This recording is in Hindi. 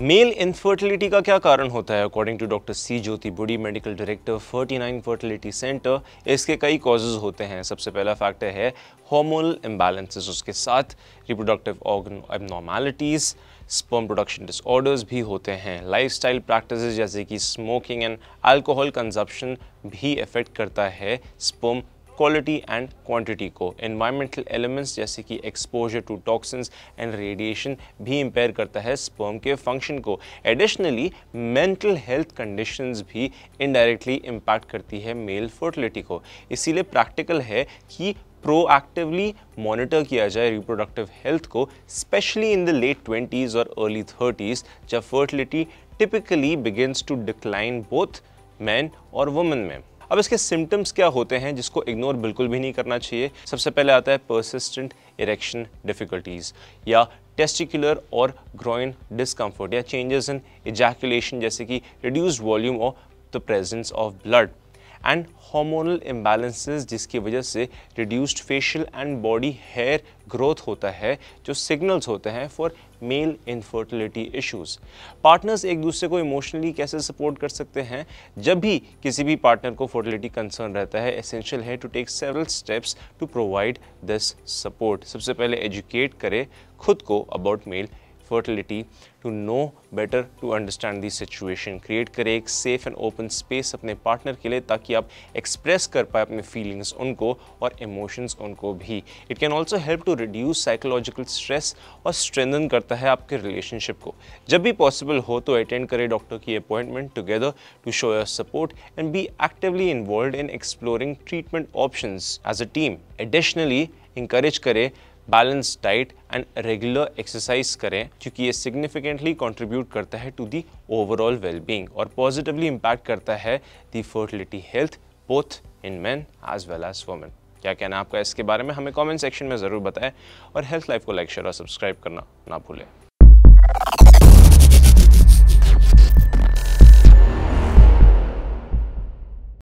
मेल इनफर्टिलिटी का क्या कारण होता है according to doctor C Jyoti Budi medical director 49 fertility centre इसके कई कॉजेज होते हैं सबसे पहला फैक्टर है हॉर्मोनल इम्बैलेंसेस उसके साथ reproductive organ abnormalities sperm production disorders भी होते हैं लाइफस्टाइल प्रैक्टिसेस जैसे कि स्मोकिंग एंड अल्कोहल कंजप्शन भी इफेक्ट करता है स्पर्म क्वालिटी एंड क्वांटिटी को इन्वायरमेंटल एलिमेंट्स जैसे कि exposure to toxins and radiation भी इम्पेयर करता है स्पर्म के फंक्शन को एडिशनली मेंटल हेल्थ कंडीशंस भी इनडायरेक्टली इम्पैक्ट करती है मेल फर्टिलिटी को इसीलिए प्रैक्टिकल है कि प्रोएक्टिवली मॉनिटर किया जाए रिप्रोडक्टिव हेल्थ को specially in the late twenties और अर्ली थर्टीज़ जब fertility typically begins to decline both men और वुमेन में अब इसके सिम्टम्स क्या होते हैं जिसको इग्नोर बिल्कुल भी नहीं करना चाहिए सबसे पहले आता है परसिस्टेंट इरेक्शन डिफिकल्टीज़ या टेस्टिकुलर और ग्रोइन डिस्कम्फर्ट या चेंजेस इन इजैकुलेशन जैसे कि रिड्यूस्ड वॉल्यूम और the presence of blood and hormonal imbalances जिसकी वजह से reduced facial and body hair growth होता है जो सिग्नल्स होते हैं for male infertility issues partners एक दूसरे को इमोशनली कैसे सपोर्ट कर सकते हैं जब भी किसी भी पार्टनर को फर्टिलिटी कंसर्न रहता है एसेंशियल है to take several steps to provide this support सबसे पहले एजुकेट करें खुद को about male fertility to know better to understand the situation create करें एक safe and open space अपने partner के लिए ताकि आप express कर पाए अपने feelings उनको और emotions उनको भी it can also help to reduce psychological stress और strengthen करता है आपके relationship को जब भी possible हो तो attend करें डॉक्टर की appointment together to show your support and be actively involved in exploring treatment options as a team additionally encourage करें balance diet and regular exercise करें क्योंकि ये सिग्निफिकेंटली कंट्रीब्यूट करता है टू दी ओवरऑल वेलबींग और पॉजिटिवली इम्पैक्ट करता है the fertility health both in men as well as women क्या कहना है आपका इसके बारे में हमें कमेंट सेक्शन में ज़रूर बताएं और हेल्थ लाइफ को लाइक शेयर और सब्सक्राइब करना ना भूलें